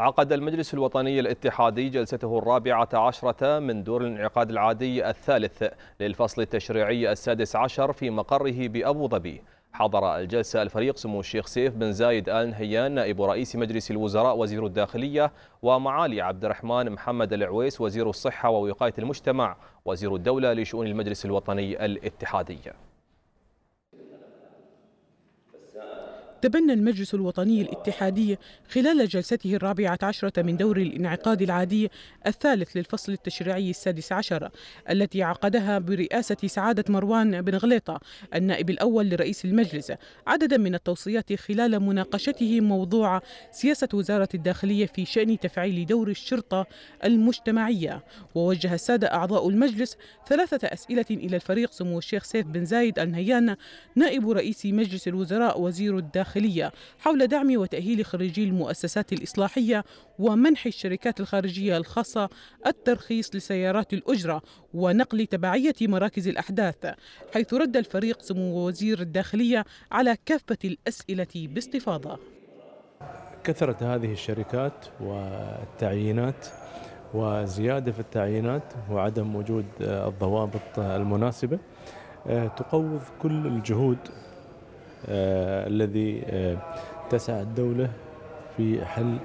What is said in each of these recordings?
عقد المجلس الوطني الاتحادي جلسته الرابعة عشرة من دور الانعقاد العادي الثالث للفصل التشريعي السادس عشر في مقره بأبو ظبي حضر الجلسة الفريق سمو الشيخ سيف بن زايد آل نهيان نائب رئيس مجلس الوزراء وزير الداخلية ومعالي عبد الرحمن محمد العويس وزير الصحة ووقاية المجتمع وزير الدولة لشؤون المجلس الوطني الاتحادي تبنى المجلس الوطني الاتحادي خلال جلسته الرابعة عشرة من دور الانعقاد العادي الثالث للفصل التشريعي السادس عشر التي عقدها برئاسة سعادة مروان بن غليطة النائب الأول لرئيس المجلس عددا من التوصيات خلال مناقشته موضوع سياسة وزارة الداخلية في شأن تفعيل دور الشرطة المجتمعية ووجه السادة أعضاء المجلس ثلاثة أسئلة إلى الفريق سمو الشيخ سيف بن زايد النهيان نائب رئيس مجلس الوزراء وزير الداخلية الداخلية حول دعم وتأهيل خريجي المؤسسات الإصلاحية ومنح الشركات الخارجية الخاصة الترخيص لسيارات الأجرة ونقل تبعية مراكز الأحداث حيث رد الفريق سمو وزير الداخلية على كافة الأسئلة باستفاضة كثرت هذه الشركات والتعيينات وزيادة في التعيينات وعدم وجود الضوابط المناسبة آه، تقوض كل الجهود آه، الذي آه، تسعى الدولة في حل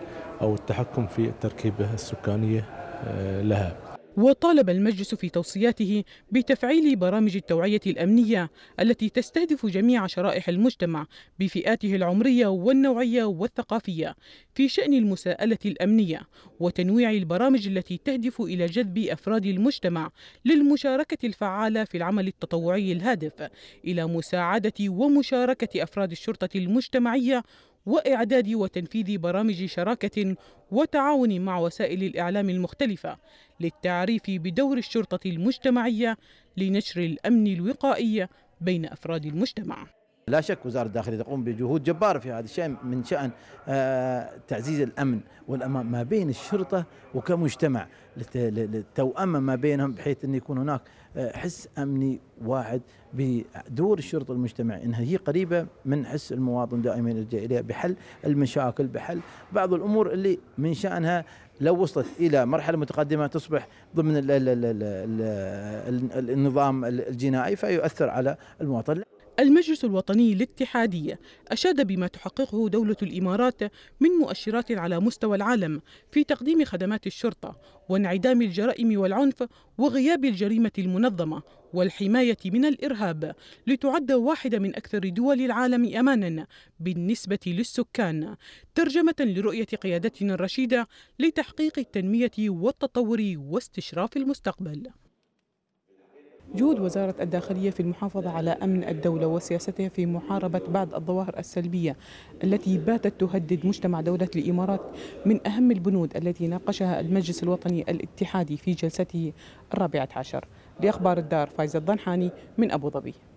أو التحكم في التركيبة السكانية آه، لها وطالب المجلس في توصياته بتفعيل برامج التوعية الأمنية التي تستهدف جميع شرائح المجتمع بفئاته العمرية والنوعية والثقافية في شأن المساءلة الأمنية وتنويع البرامج التي تهدف إلى جذب أفراد المجتمع للمشاركة الفعالة في العمل التطوعي الهادف إلى مساعدة ومشاركة أفراد الشرطة المجتمعية وإعداد وتنفيذ برامج شراكة وتعاون مع وسائل الإعلام المختلفة للتعريف بدور الشرطة المجتمعية لنشر الأمن الوقائي بين أفراد المجتمع لا شك وزارة الداخلية تقوم بجهود جبارة في هذا الشأن من شأن آه، تعزيز الأمن والأمان ما بين الشرطة وكمجتمع للتوأمة ما بينهم بحيث أن يكون هناك آه، حس أمني واحد بدور الشرطة المجتمع أنها هي قريبة من حس المواطن دائما يرجع إليها بحل المشاكل بحل بعض الأمور اللي من شأنها لو وصلت الى مرحله متقدمه تصبح ضمن النظام الجنائي فيؤثر على المواطن المجلس الوطني الاتحادي أشاد بما تحققه دولة الإمارات من مؤشرات على مستوى العالم في تقديم خدمات الشرطة وانعدام الجرائم والعنف وغياب الجريمة المنظمة والحماية من الإرهاب لتعد واحدة من أكثر دول العالم أمانا بالنسبة للسكان ترجمة لرؤية قيادتنا الرشيدة لتحقيق التنمية والتطور واستشراف المستقبل جهود وزارة الداخلية في المحافظة على أمن الدولة وسياستها في محاربة بعض الظواهر السلبية التي باتت تهدد مجتمع دولة الإمارات من أهم البنود التي ناقشها المجلس الوطني الاتحادي في جلسته الرابعة عشر لأخبار الدار فايزة الضنحاني من أبو ظبي